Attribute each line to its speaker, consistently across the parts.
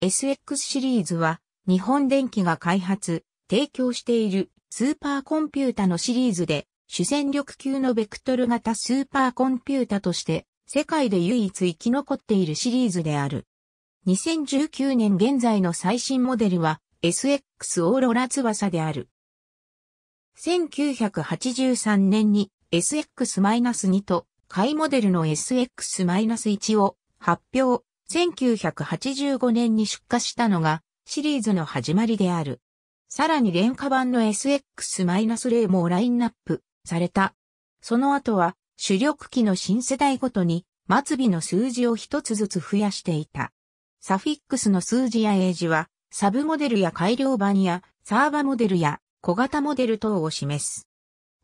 Speaker 1: SX シリーズは日本電機が開発、提供しているスーパーコンピュータのシリーズで主戦力級のベクトル型スーパーコンピュータとして世界で唯一生き残っているシリーズである。2019年現在の最新モデルは SX オーロラ翼である。1983年に SX-2 と、いモデルの SX-1 を発表、1985年に出荷したのがシリーズの始まりである。さらに廉価版の SX-0 もラインナップされた。その後は主力機の新世代ごとに末尾の数字を一つずつ増やしていた。サフィックスの数字や英字はサブモデルや改良版やサーバモデルや小型モデル等を示す。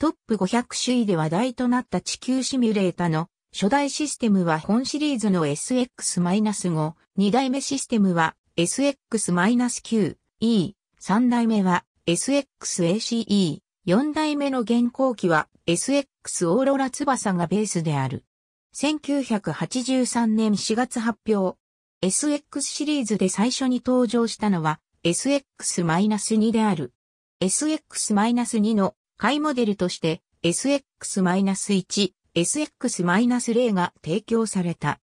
Speaker 1: トップ500種位で話題となった地球シミュレータの初代システムは本シリーズの SX-5、2代目システムは SX-9、E、3代目は SX-ACE、4代目の現行機は SX オーロラ翼がベースである。1983年4月発表。SX シリーズで最初に登場したのは SX-2 である。SX-2 の買いモデルとして SX-1、SX-0 が提供された。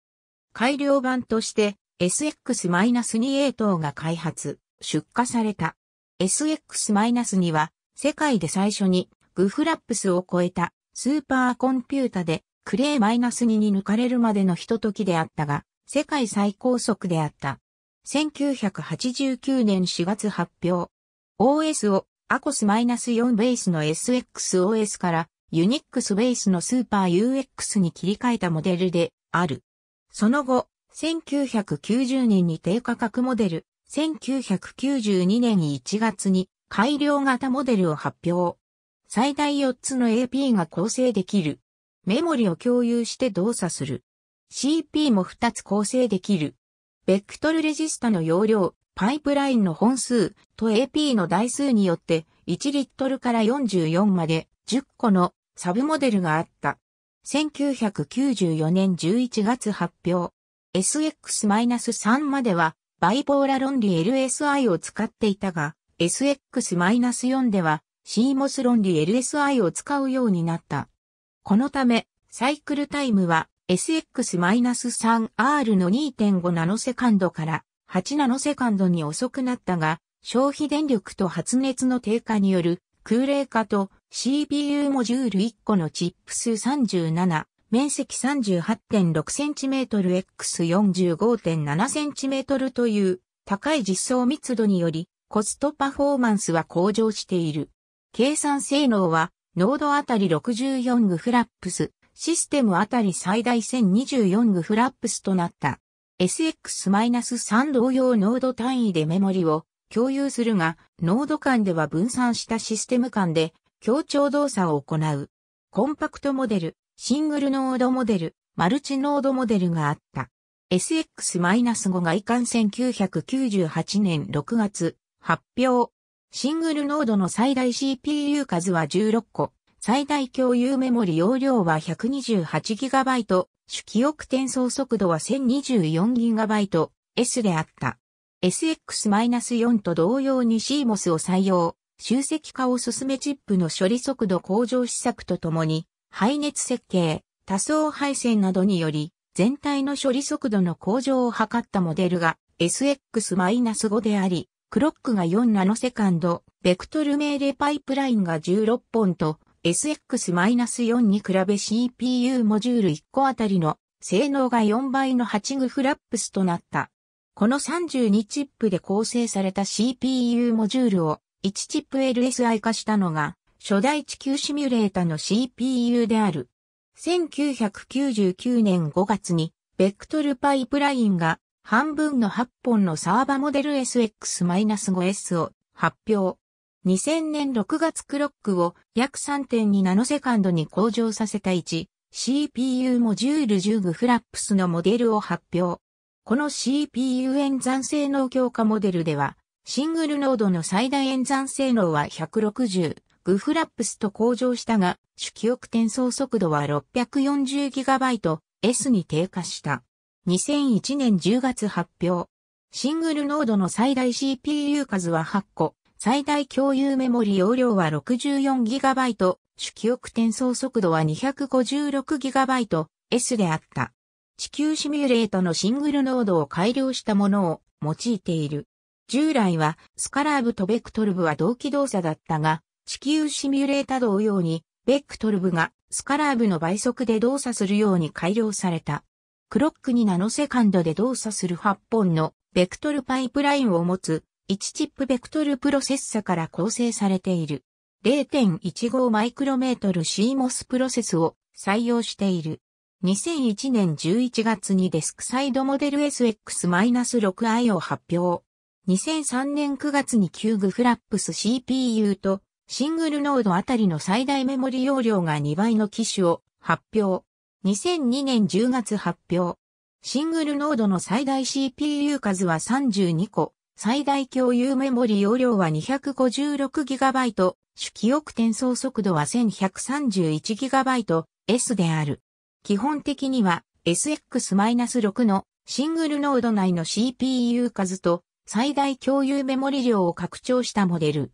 Speaker 1: 改良版として SX-2A 等が開発、出荷された。SX-2 は世界で最初にグフラップスを超えたスーパーコンピュータでクレイ -2 に抜かれるまでのひと時であったが、世界最高速であった。1989年4月発表。OS をアコス -4 ベースの SXOS からユニックスベースのスーパー UX に切り替えたモデルである。その後、1990年に低価格モデル、1992年1月に改良型モデルを発表。最大4つの AP が構成できる。メモリを共有して動作する。CP も2つ構成できる。ベクトルレジスタの容量、パイプラインの本数と AP の台数によって1リットルから44まで10個のサブモデルがあった。1994年11月発表。SX-3 まではバイポーラ論理 LSI を使っていたが、SX-4 では CMOS 論理 LSI を使うようになった。このため、サイクルタイムは SX-3R の2.5ナノセカンドから8ナノセカンドに遅くなったが、消費電力と発熱の低下による空冷化と CPU モジュール1個のチップ数37、面積 38.6cmx45.7cm という高い実装密度によりコストパフォーマンスは向上している。計算性能はノードあたり64グフラップス、システムあたり最大1024グフラップスとなった。SX-3 同様ノード単位でメモリを共有するが、ノード間では分散したシステム間で協調動作を行う。コンパクトモデル、シングルノードモデル、マルチノードモデルがあった。SX-5 が移管1998年6月発表。シングルノードの最大 CPU 数は16個、最大共有メモリ容量は 128GB、主記憶転送速度は 1024GB S であった。SX-4 と同様に CMOS を採用。集積化を進めチップの処理速度向上施策とともに、排熱設計、多層配線などにより、全体の処理速度の向上を図ったモデルが SX-5 であり、クロックが4ナノセカンド、ベクトル命令パイプラインが16本と、SX-4 に比べ CPU モジュール1個あたりの性能が4倍の8グフラップスとなった。この32チップで構成された CPU モジュールを1チップ LSI 化したのが、初代地球シミュレータの CPU である。1999年5月に、ベクトルパイプラインが半分の8本のサーバモデル SX-5S を発表。2000年6月クロックを約3.2ナノセカンドに向上させた1、CPU モジュール10グフラップスのモデルを発表。この CPU 演算性能強化モデルでは、シングルノードの最大演算性能は160、グフラップスと向上したが、主記憶転送速度は 640GB S に低下した。2001年10月発表。シングルノードの最大 CPU 数は8個、最大共有メモリ容量は 64GB、主記憶転送速度は 256GB S であった。地球シミュレートのシングルノードを改良したものを用いている。従来はスカラーブとベクトルブは同期動作だったが、地球シミュレータ同様に、ベクトルブがスカラーブの倍速で動作するように改良された。クロックにナノセカンドで動作する8本のベクトルパイプラインを持つ1チップベクトルプロセッサから構成されている。0.15マイクロメートル CMOS プロセスを採用している。2001年11月にデスクサイドモデル SX-6i を発表。2003年9月にキューグフラップス CPU とシングルノードあたりの最大メモリ容量が2倍の機種を発表。2002年10月発表。シングルノードの最大 CPU 数は32個、最大共有メモリ容量は 256GB、主記憶転送速度は 1131GB S である。基本的には SX-6 のシングルノード内の CPU 数と最大共有メモリ量を拡張したモデル。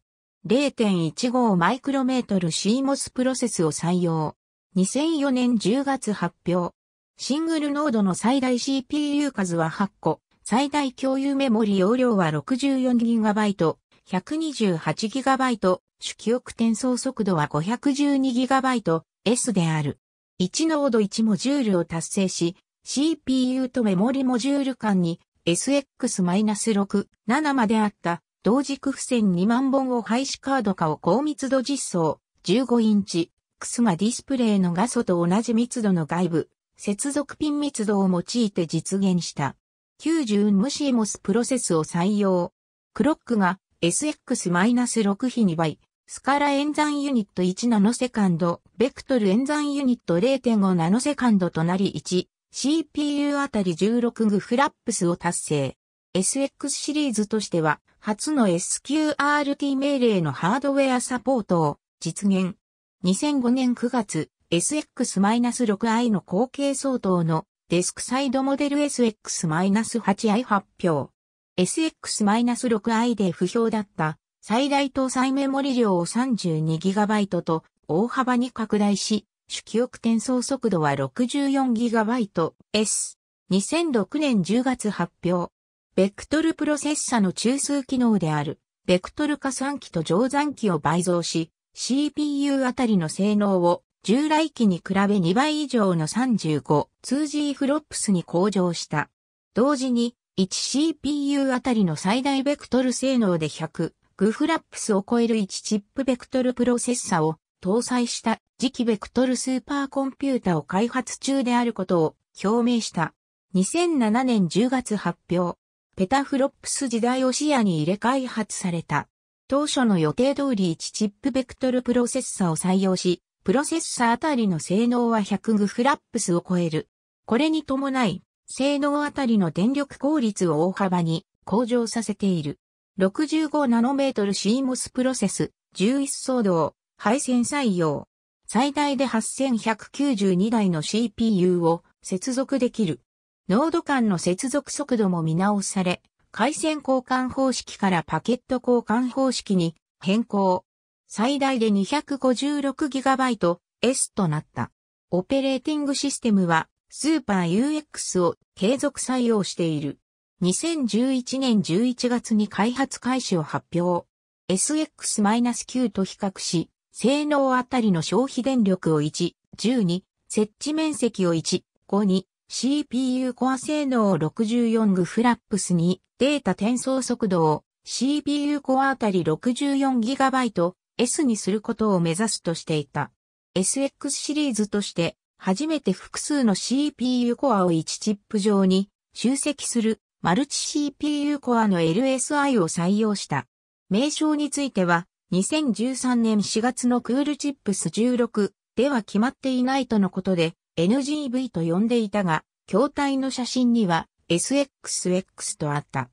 Speaker 1: 0.15マイクロメートル CMOS プロセスを採用。2004年10月発表。シングルノードの最大 CPU 数は8個。最大共有メモリ容量は 64GB、128GB、主記憶転送速度は 512GB、S である。1ノード1モジュールを達成し、CPU とメモリモジュール間に SX-6、7まであった同軸付箋2万本を廃止カード化を高密度実装、15インチ、クスマディスプレイの画素と同じ密度の外部、接続ピン密度を用いて実現した。90無シーモスプロセスを採用。クロックが SX-6 比2倍、スカラ演算ユニット1ナノセカンド、ベクトル演算ユニット0.5ナノセカンドとなり1、CPU あたり16グフラップスを達成。SX シリーズとしては、初の SQRT 命令のハードウェアサポートを実現。2005年9月、SX-6i の後継相当のデスクサイドモデル SX-8i 発表。SX-6i で不評だった最大搭載メモリ量を 32GB と大幅に拡大し、主記憶転送速度は 64GB-S。2006年10月発表。ベクトルプロセッサの中枢機能である、ベクトル加算機と乗算機を倍増し、CPU あたりの性能を従来機に比べ2倍以上の 35-2G フロップスに向上した。同時に、1CPU あたりの最大ベクトル性能で100、グフラップスを超える1チップベクトルプロセッサを搭載した磁気ベクトルスーパーコンピュータを開発中であることを表明した。2007年10月発表。ペタフロップス時代を視野に入れ開発された。当初の予定通り1チップベクトルプロセッサを採用し、プロセッサあたりの性能は100グフラップスを超える。これに伴い、性能あたりの電力効率を大幅に向上させている。65ナノメートル CMOS プロセス、11騒動、配線採用。最大で8192台の CPU を接続できる。ノード間の接続速度も見直され、回線交換方式からパケット交換方式に変更。最大で 256GB S となった。オペレーティングシステムはスーパー UX を継続採用している。2011年11月に開発開始を発表。SX-9 と比較し、性能あたりの消費電力を1、12、設置面積を1、5に、CPU コア性能を64グフラップスに、データ転送速度を CPU コアあたり 64GB S にすることを目指すとしていた。SX シリーズとして、初めて複数の CPU コアを1チップ上に集積するマルチ CPU コアの LSI を採用した。名称については、2013年4月のクールチップス16では決まっていないとのことで NGV と呼んでいたが、筐体の写真には SXX とあった。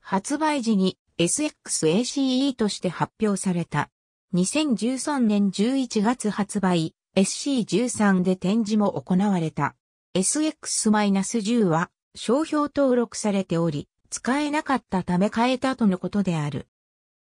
Speaker 1: 発売時に SXACE として発表された。2013年11月発売 SC13 で展示も行われた。SX-10 は商標登録されており、使えなかったため変えたとのことである。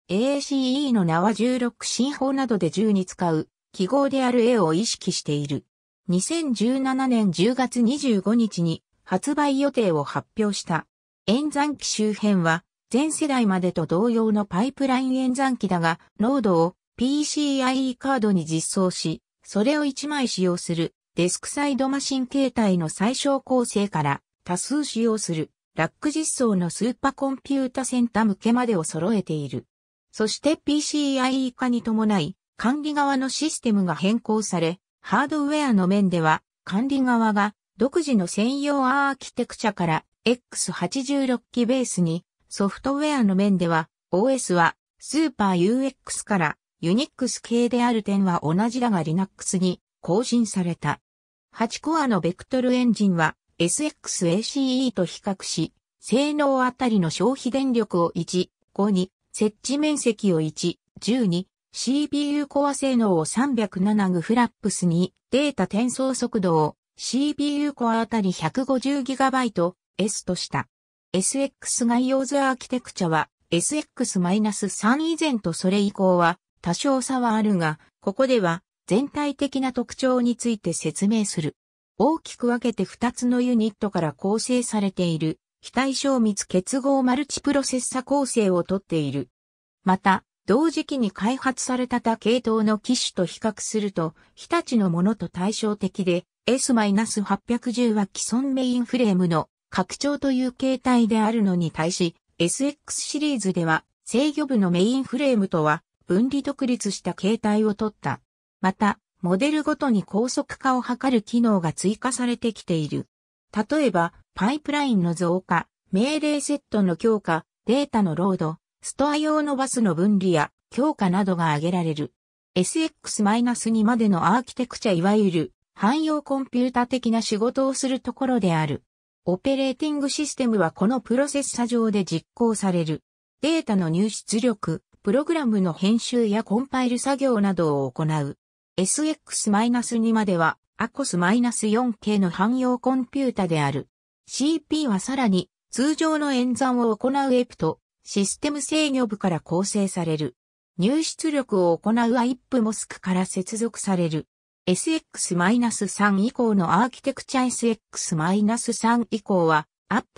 Speaker 1: ACE の名は16進法などで10に使う記号である A を意識している。2017年10月25日に発売予定を発表した。演算機周辺は前世代までと同様のパイプライン演算機だが、ノードを PCIe カードに実装し、それを1枚使用するデスクサイドマシン形態の最小構成から多数使用するラック実装のスーパーコンピュータセンター向けまでを揃えている。そして PCIe 化に伴い、管理側のシステムが変更され、ハードウェアの面では、管理側が独自の専用アーキテクチャから X86 機ベースに、ソフトウェアの面では、OS はスーパー UX からユニックス系である点は同じだが Linux に更新された。8コアのベクトルエンジンは SXACE と比較し、性能あたりの消費電力を1、5に設置面積を1、12、CPU コア性能を307グフラップスにデータ転送速度を CPU コアあたり 150GB S とした。SX 概要図アーキテクチャは SX-3 以前とそれ以降は多少差はあるが、ここでは全体的な特徴について説明する。大きく分けて2つのユニットから構成されている非対称密結合マルチプロセッサ構成をとっている。また、同時期に開発された他系統の機種と比較すると、日立のものと対照的で、S-810 は既存メインフレームの拡張という形態であるのに対し、SX シリーズでは制御部のメインフレームとは分離独立した形態をとった。また、モデルごとに高速化を図る機能が追加されてきている。例えば、パイプラインの増加、命令セットの強化、データのロード、ストア用のバスの分離や強化などが挙げられる。SX-2 までのアーキテクチャいわゆる汎用コンピュータ的な仕事をするところである。オペレーティングシステムはこのプロセッサ上で実行される。データの入出力、プログラムの編集やコンパイル作業などを行う。SX-2 まではアコス -4K の汎用コンピュータである。CP はさらに通常の演算を行うエプとシステム制御部から構成される。入出力を行う IP モスクから接続される。SX-3 以降のアーキテクチャ SX-3 以降は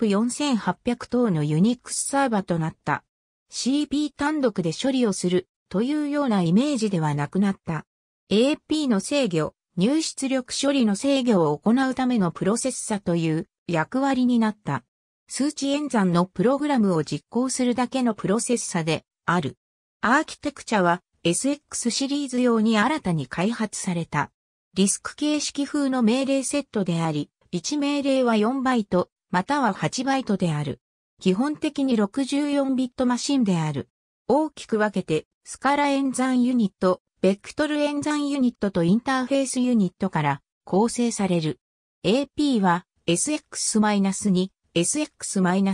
Speaker 1: APP4800 等のニックスサーバーとなった。CP 単独で処理をするというようなイメージではなくなった。AP の制御、入出力処理の制御を行うためのプロセッサという役割になった。数値演算のプログラムを実行するだけのプロセッサである。アーキテクチャは SX シリーズ用に新たに開発された。ディスク形式風の命令セットであり、1命令は4バイト、または8バイトである。基本的に64ビットマシンである。大きく分けて、スカラ演算ユニット、ベクトル演算ユニットとインターフェースユニットから構成される。AP は SX-2、SX-1、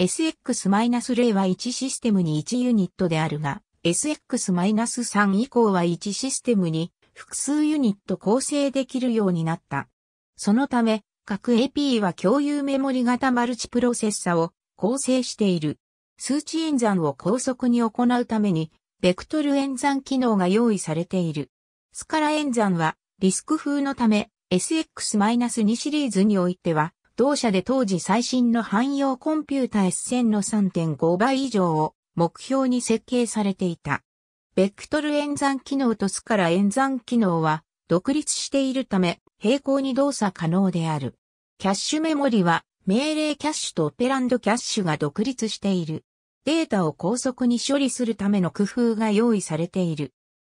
Speaker 1: SX-0 は1システムに1ユニットであるが、SX-3 以降は1システムに複数ユニット構成できるようになった。そのため、各 AP は共有メモリ型マルチプロセッサを構成している。数値演算を高速に行うためにベクトル演算機能が用意されている。スカラ演算は、リスク風のため、SX-2 シリーズにおいては、同社で当時最新の汎用コンピュータ S1000 の3.5倍以上を目標に設計されていた。ベクトル演算機能とスカラ演算機能は独立しているため平行に動作可能である。キャッシュメモリは命令キャッシュとオペランドキャッシュが独立している。データを高速に処理するための工夫が用意されている。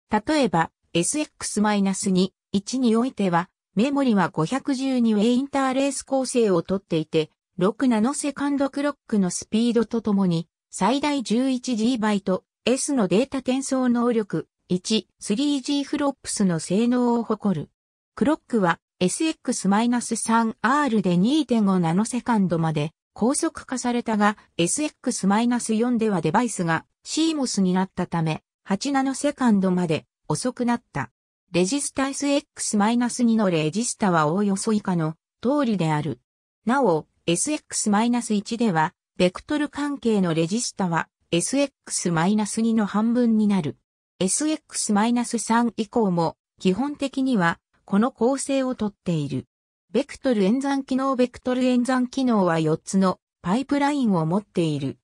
Speaker 1: 例えば、SX-2、1においては、メモリは5 1 2 w インターレース構成をとっていて、6ナノセカンドクロックのスピードとともに、最大 11GB S のデータ転送能力 1.3G フロップスの性能を誇る。クロックは SX-3R で2.5ナノセカンドまで高速化されたが SX-4 ではデバイスが CMOS になったため8ナノセカンドまで遅くなった。レジスタ SX-2 のレジスタはおおよそ以下の通りである。なお、SX-1 では、ベクトル関係のレジスタは SX-2 の半分になる。SX-3 以降も基本的にはこの構成をとっている。ベクトル演算機能ベクトル演算機能は4つのパイプラインを持っている。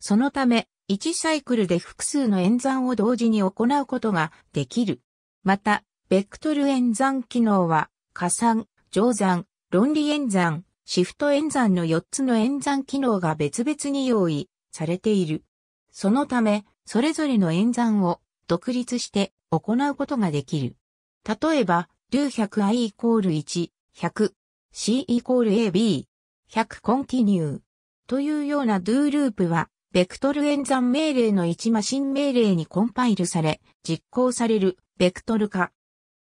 Speaker 1: そのため、1サイクルで複数の演算を同時に行うことができる。また、ベクトル演算機能は、加算、乗算、論理演算、シフト演算の4つの演算機能が別々に用意されている。そのため、それぞれの演算を独立して行うことができる。例えば、ルー 100i イコール1、100、C イコール AB、100コンティニュー。というような do ループは、ベクトル演算命令の1マシン命令にコンパイルされ、実行される、ベクトル化。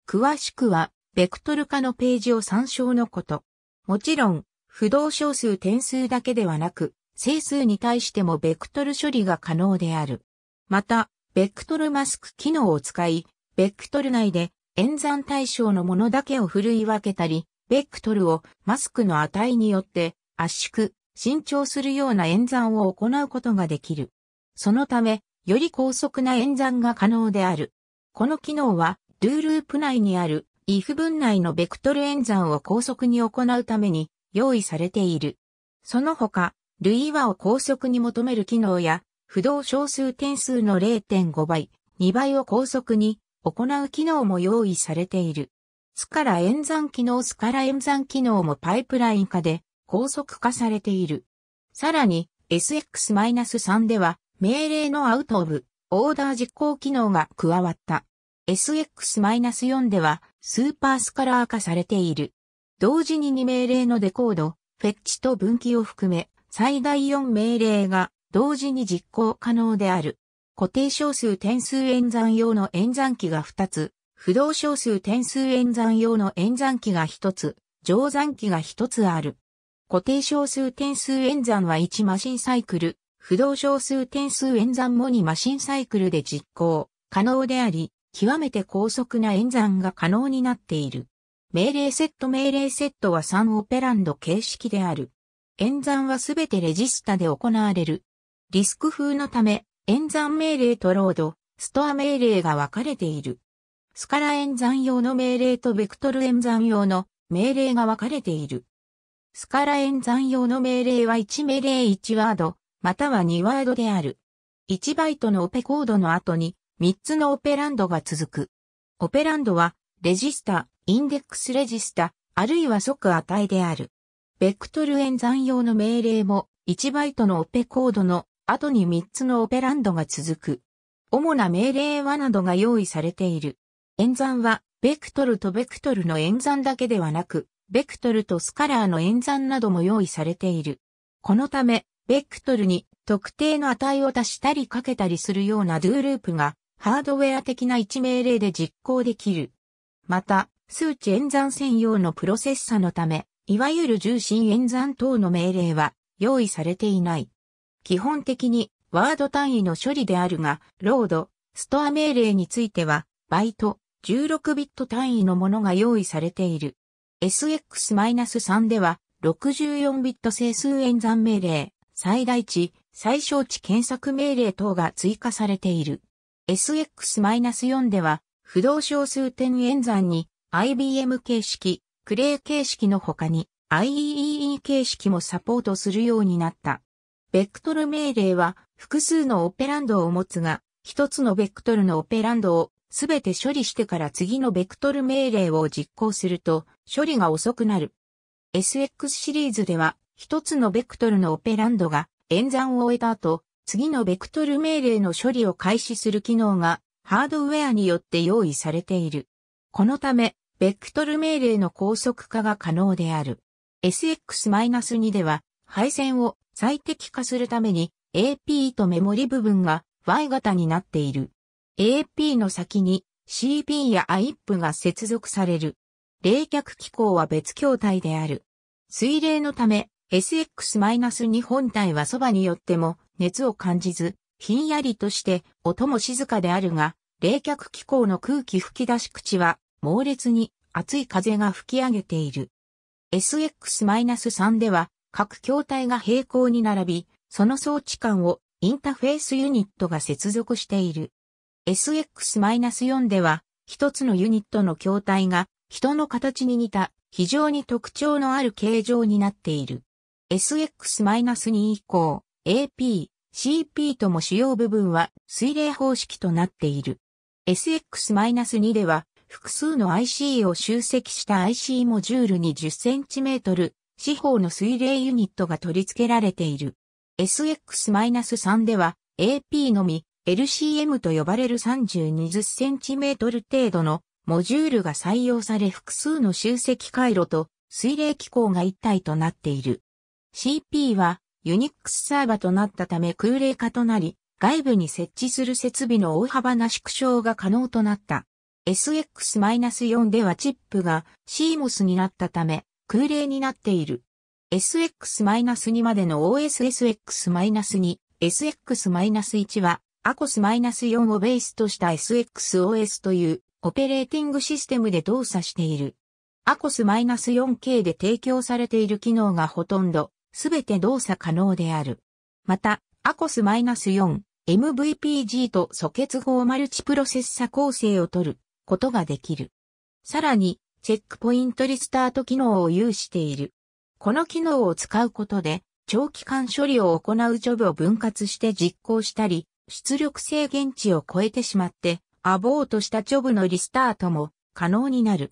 Speaker 1: 詳しくは、ベクトル化のページを参照のこと。もちろん、不動小数点数だけではなく、整数に対してもベクトル処理が可能である。また、ベクトルマスク機能を使い、ベクトル内で演算対象のものだけを振るい分けたり、ベクトルをマスクの値によって圧縮、伸長するような演算を行うことができる。そのため、より高速な演算が可能である。この機能は、ドゥーループ内にある if 分内のベクトル演算を高速に行うために用意されている。その他、類はを高速に求める機能や、不動小数点数の0.5倍、2倍を高速に行う機能も用意されている。スカラ演算機能スカラ演算機能もパイプライン化で高速化されている。さらに SX-3 では命令のアウトオブオーダー実行機能が加わった。SX-4 ではスーパースカラー化されている。同時に2命令のデコード、フェッチと分岐を含め最大4命令が同時に実行可能である。固定小数点数演算用の演算機が2つ、不動小数点数演算用の演算機が一つ、乗算機が一つある。固定小数点数演算は1マシンサイクル、不動小数点数演算も2マシンサイクルで実行可能であり、極めて高速な演算が可能になっている。命令セット命令セットは3オペランド形式である。演算はすべてレジスタで行われる。リスク風のため、演算命令とロード、ストア命令が分かれている。スカラ演算用の命令とベクトル演算用の命令が分かれている。スカラ演算用の命令は1命令1ワード、または2ワードである。1バイトのオペコードの後に3つのオペランドが続く。オペランドは、レジスタ、インデックスレジスタ、あるいは即値である。ベクトル演算用の命令も、1バイトのオペコードの後に3つのオペランドが続く。主な命令はなどが用意されている。演算は、ベクトルとベクトルの演算だけではなく、ベクトルとスカラーの演算なども用意されている。このため、ベクトルに特定の値を足したりかけたりするような do ループが、ハードウェア的な一命令で実行できる。また、数値演算専用のプロセッサのため、いわゆる重心演算等の命令は用意されていない。基本的にワード単位の処理であるが、ロード、ストア命令については、バイト、16ビット単位のものが用意されている。SX-3 では、64ビット整数演算命令、最大値、最小値検索命令等が追加されている。SX-4 では、不動小数点演算に IBM 形式、クレイ形式の他に IEEE 形式もサポートするようになった。ベクトル命令は複数のオペランドを持つが、一つのベクトルのオペランドをすべて処理してから次のベクトル命令を実行すると処理が遅くなる。SX シリーズでは一つのベクトルのオペランドが演算を終えた後、次のベクトル命令の処理を開始する機能がハードウェアによって用意されている。このため、ベクトル命令の高速化が可能である。SX-2 では配線を最適化するために AP とメモリ部分が Y 型になっている。AP の先に c p や IP が接続される。冷却機構は別筐体である。水冷のため SX-2 本体はそばによっても熱を感じず、ひんやりとして音も静かであるが、冷却機構の空気吹き出し口は猛烈に熱い風が吹き上げている。SX-3 では各筐体が平行に並び、その装置間をインターフェースユニットが接続している。SX-4 では、一つのユニットの筐体が、人の形に似た、非常に特徴のある形状になっている。SX-2 以降、AP、CP とも主要部分は水冷方式となっている。SX-2 では複数の IC を集積した IC モジュールに 10cm 四方の水冷ユニットが取り付けられている。SX-3 では AP のみ LCM と呼ばれる 32cm 程度のモジュールが採用され複数の集積回路と水冷機構が一体となっている。CP は Unix サーバとなったため空冷化となり、外部に設置する設備の大幅な縮小が可能となった。SX-4 ではチップが CMOS になったため空冷になっている。SX-2 までの OSSX-2、SX-1 は、ACOS-4 をベースとした SXOS というオペレーティングシステムで動作している。ACOS-4 k で提供されている機能がほとんど、すべて動作可能である。また、ACOS-4、MVPG と素結合マルチプロセッサ構成を取ることができる。さらに、チェックポイントリスタート機能を有している。この機能を使うことで、長期間処理を行うジョブを分割して実行したり、出力制限値を超えてしまって、アボートしたジョブのリスタートも可能になる。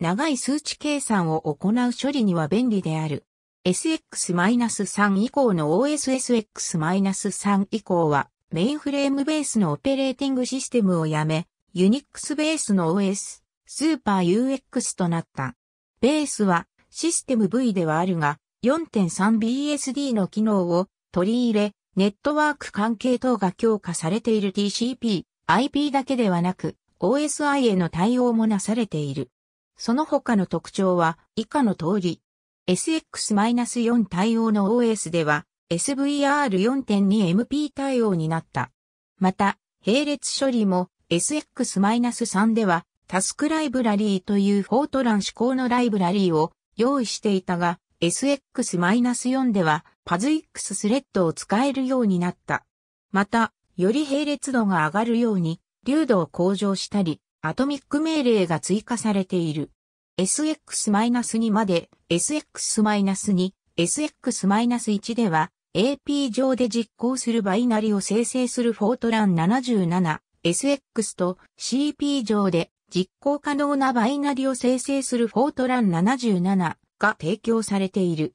Speaker 1: 長い数値計算を行う処理には便利である。SX-3 以降の OSSX-3 以降は、メインフレームベースのオペレーティングシステムをやめ、ユニックスベースの OS、スーパー UX となった。ベースはシステム V ではあるが、4.3BSD の機能を取り入れ、ネットワーク関係等が強化されている TCP、IP だけではなく、OSI への対応もなされている。その他の特徴は以下の通り。SX-4 対応の OS では SVR4.2MP 対応になった。また、並列処理も SX-3 ではタスクライブラリーというフォートラン指向のライブラリーを用意していたが、SX-4 ではパズ x スレッドを使えるようになった。また、より並列度が上がるように、流度を向上したり、アトミック命令が追加されている。SX-2 まで SX-2、SX-1 では AP 上で実行するバイナリを生成するフォートラン77、SX と CP 上で実行可能なバイナリを生成するフォートラン77が提供されている。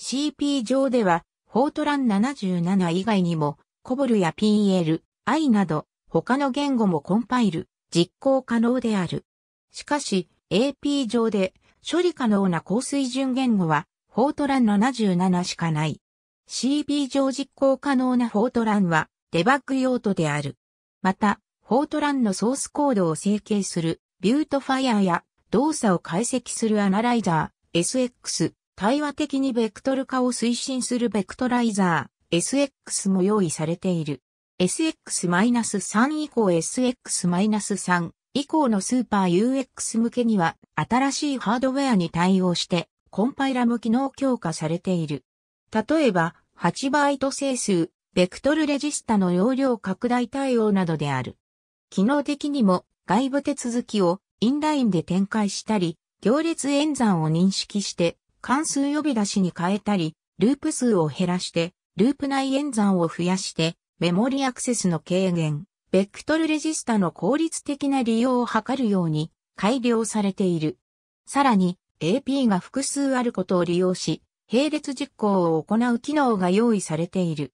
Speaker 1: CP 上では、フォートラン77以外にも、コボルや PL、I など、他の言語もコンパイル、実行可能である。しかし、AP 上で、処理可能な高水準言語は、フォートラン77しかない。CP 上実行可能なフォートランは、デバッグ用途である。また、フォートランのソースコードを整形する、ビュートファイアや動作を解析するアナライザー、SX、対話的にベクトル化を推進するベクトライザー、SX も用意されている。SX-3 以降 SX-3 以降のスーパー UX 向けには新しいハードウェアに対応してコンパイラム機能強化されている。例えば、8バイト整数、ベクトルレジスタの容量拡大対応などである。機能的にも外部手続きをインラインで展開したり、行列演算を認識して関数呼び出しに変えたり、ループ数を減らして、ループ内演算を増やして、メモリアクセスの軽減、ベクトルレジスタの効率的な利用を図るように改良されている。さらに、AP が複数あることを利用し、並列実行を行う機能が用意されている。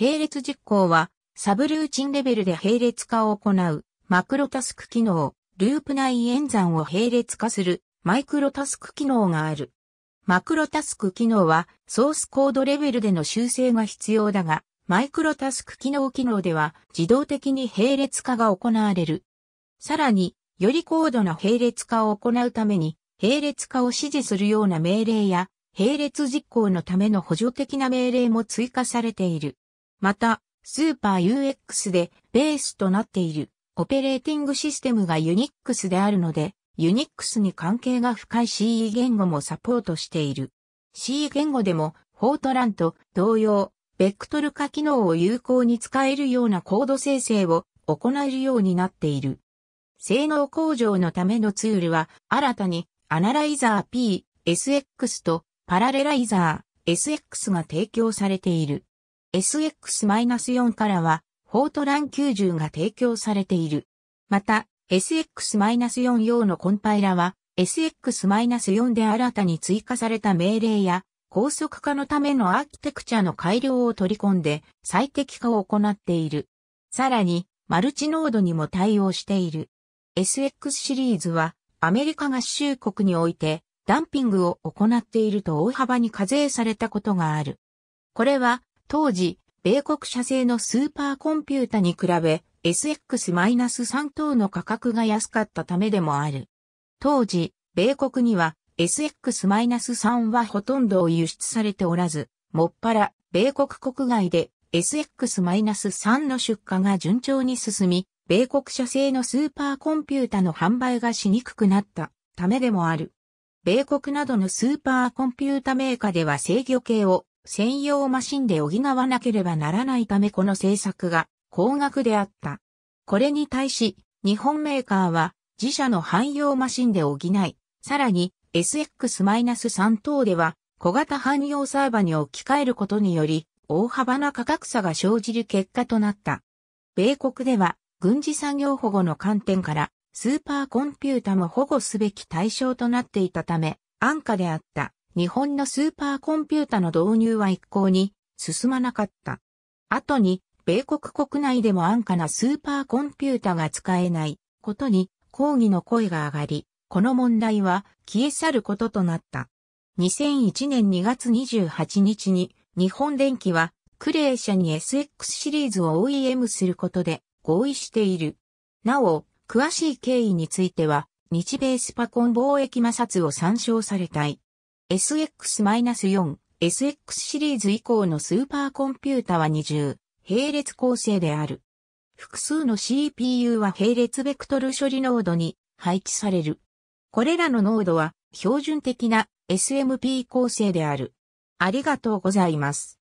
Speaker 1: 並列実行は、サブルーチンレベルで並列化を行う、マクロタスク機能、ループ内演算を並列化する、マイクロタスク機能がある。マクロタスク機能は、ソースコードレベルでの修正が必要だが、マイクロタスク機能機能では自動的に並列化が行われる。さらに、より高度な並列化を行うために、並列化を指示するような命令や、並列実行のための補助的な命令も追加されている。また、スーパー UX でベースとなっているオペレーティングシステムがユニックスであるので、ユニックスに関係が深い CE 言語もサポートしている。CE 言語でも、フォートランと同様、ベクトル化機能を有効に使えるようなコード生成を行えるようになっている。性能向上のためのツールは、新たに、アナライザー P、SX と、パラレライザー、SX が提供されている。SX-4 からは、フォートラン90が提供されている。また、SX-4 用のコンパイラは、SX-4 で新たに追加された命令や、高速化のためのアーキテクチャの改良を取り込んで、最適化を行っている。さらに、マルチノードにも対応している。SX シリーズは、アメリカ合衆国において、ダンピングを行っていると大幅に課税されたことがある。これは、当時、米国社製のスーパーコンピュータに比べ SX-3 等の価格が安かったためでもある。当時、米国には SX-3 はほとんどを輸出されておらず、もっぱら米国国外で SX-3 の出荷が順調に進み、米国社製のスーパーコンピュータの販売がしにくくなったためでもある。米国などのスーパーコンピュータメーカーでは制御系を専用マシンで補わなければならないためこの政策が高額であった。これに対し、日本メーカーは自社の汎用マシンで補い、さらに SX-3 等では小型汎用サーバに置き換えることにより大幅な価格差が生じる結果となった。米国では軍事産業保護の観点からスーパーコンピュータも保護すべき対象となっていたため安価であった。日本のスーパーコンピュータの導入は一向に進まなかった。後に、米国国内でも安価なスーパーコンピュータが使えないことに抗議の声が上がり、この問題は消え去ることとなった。2001年2月28日に日本電機はクレー社に SX シリーズを OEM することで合意している。なお、詳しい経緯については日米スパコン貿易摩擦を参照されたい。SX-4、SX シリーズ以降のスーパーコンピュータは20、並列構成である。複数の CPU は並列ベクトル処理ノードに配置される。これらのノードは標準的な SMP 構成である。ありがとうございます。